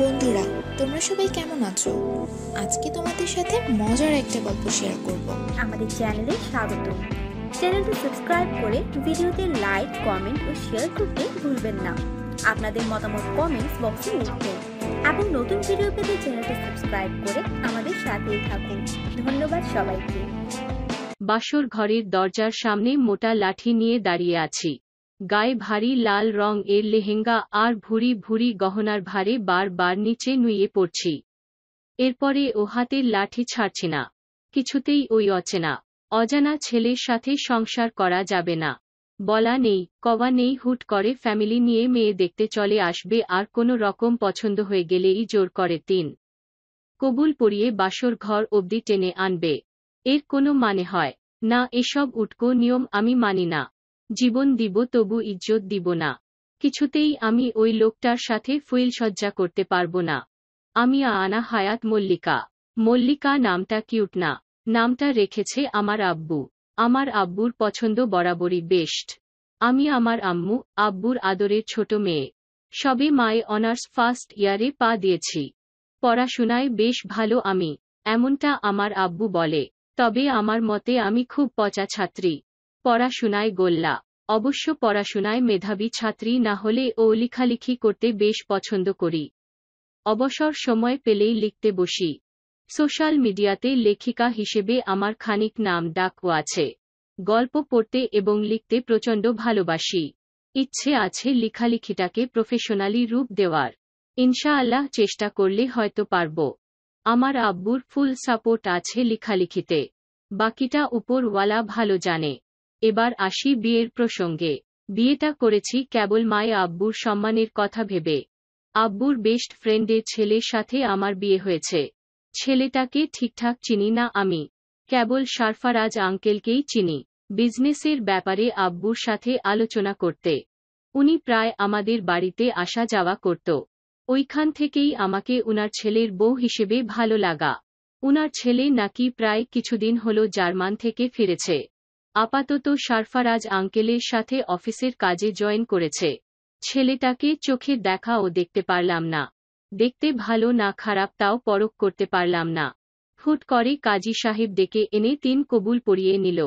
বন্ধুরা তোমরা সবাই কেমন আছো আজকে তোমাদের সাথে মজার একটা গল্প শেয়ার করব আমাদের চ্যানেলে স্বাগত চ্যানেলটি সাবস্ক্রাইব করে ভিডিওতে লাইক কমেন্ট ও শেয়ার করতে ভুলবেন না আপনাদের মতামত কমেন্টস বক্সে লিখবেন এবং নতুন ভিডিও পেতে চ্যানেলটি সাবস্ক্রাইব করে আমাদের সাথেই থাকুন ধন্যবাদ সবাইকে বাসর ঘরের দরজার সামনে মোটা লাঠি নিয়ে দাঁড়িয়ে আছি গায়ে ভারী লাল রং এর লেহেঙ্গা আর ভুরি ভুরি গহনার ভারে বার বার নিচে নুইয়ে পড়ছি এরপরে ও হাতের লাঠি ছাড়ছি না কিছুতেই ওই অচেনা অজানা ছেলের সাথে সংসার করা যাবে না বলা নেই কওয়া নেই হুট করে ফ্যামিলি নিয়ে মেয়ে দেখতে চলে আসবে আর কোনো রকম পছন্দ হয়ে গেলেই জোর করে তিন কবুল পরিয়ে বাসর ঘর অবধি টেনে আনবে এর কোনো মানে হয় না এসব উটকো নিয়ম আমি মানি না জীবন দিব তবু ইজ্জত দিব না কিছুতেই আমি ওই লোকটার সাথে ফুইল সজ্জা করতে পারবো না আমি আনা হায়াত মল্লিকা মল্লিকা নামটা কিউট না নামটা রেখেছে আমার আব্বু আমার আব্বুর পছন্দ বরাবরই বেস্ট আমি আমার আম্মু আব্বুর আদরের ছোট মেয়ে সবে মায়ে অনার্স ফার্স্ট ইয়ারে পা দিয়েছি পড়াশোনায় বেশ ভালো আমি এমনটা আমার আব্বু বলে তবে আমার মতে আমি খুব পচা ছাত্রী পড়াশোনায় গোল্লা অবশ্য পড়াশোনায় মেধাবী ছাত্রী না হলে ও লিখালিখি করতে বেশ পছন্দ করি অবসর সময় পেলেই লিখতে বসি সোশ্যাল মিডিয়াতে লেখিকা হিসেবে আমার খানিক নাম ডাকও আছে গল্প পড়তে এবং লিখতে প্রচণ্ড ভালোবাসি ইচ্ছে আছে লিখালিখিটাকে প্রফেশনালি রূপ দেওয়ার ইনশাআল্লাহ চেষ্টা করলে হয়তো পারব আমার আব্বুর ফুল সাপোর্ট আছে লিখালিখিতে বাকিটা উপরওয়ালা ভালো জানে এবার আসি বিয়ের প্রসঙ্গে বিয়েটা করেছি কেবল মায়ে আব্বুর সম্মানের কথা ভেবে আব্বুর বেস্ট ফ্রেন্ডের ছেলের সাথে আমার বিয়ে হয়েছে ছেলেটাকে ঠিকঠাক চিনি না আমি কেবল সারফারাজ আঙ্কেলকেই চিনি বিজনেসের ব্যাপারে আব্বুর সাথে আলোচনা করতে উনি প্রায় আমাদের বাড়িতে আসা যাওয়া করত ওইখান থেকেই আমাকে উনার ছেলের বউ হিসেবে ভালো লাগা উনার ছেলে নাকি প্রায় কিছুদিন হল জার্মান থেকে ফিরেছে আপাতত সারফারাজ আঙ্কেলের সাথে অফিসের কাজে জয়েন করেছে ছেলেটাকে চোখে দেখা ও দেখতে পারলাম না দেখতে ভালো না খারাপ তাও পরখ করতে পারলাম না ফুট করে কাজী সাহেব ডেকে এনে তিন কবুল পরিয়ে নিল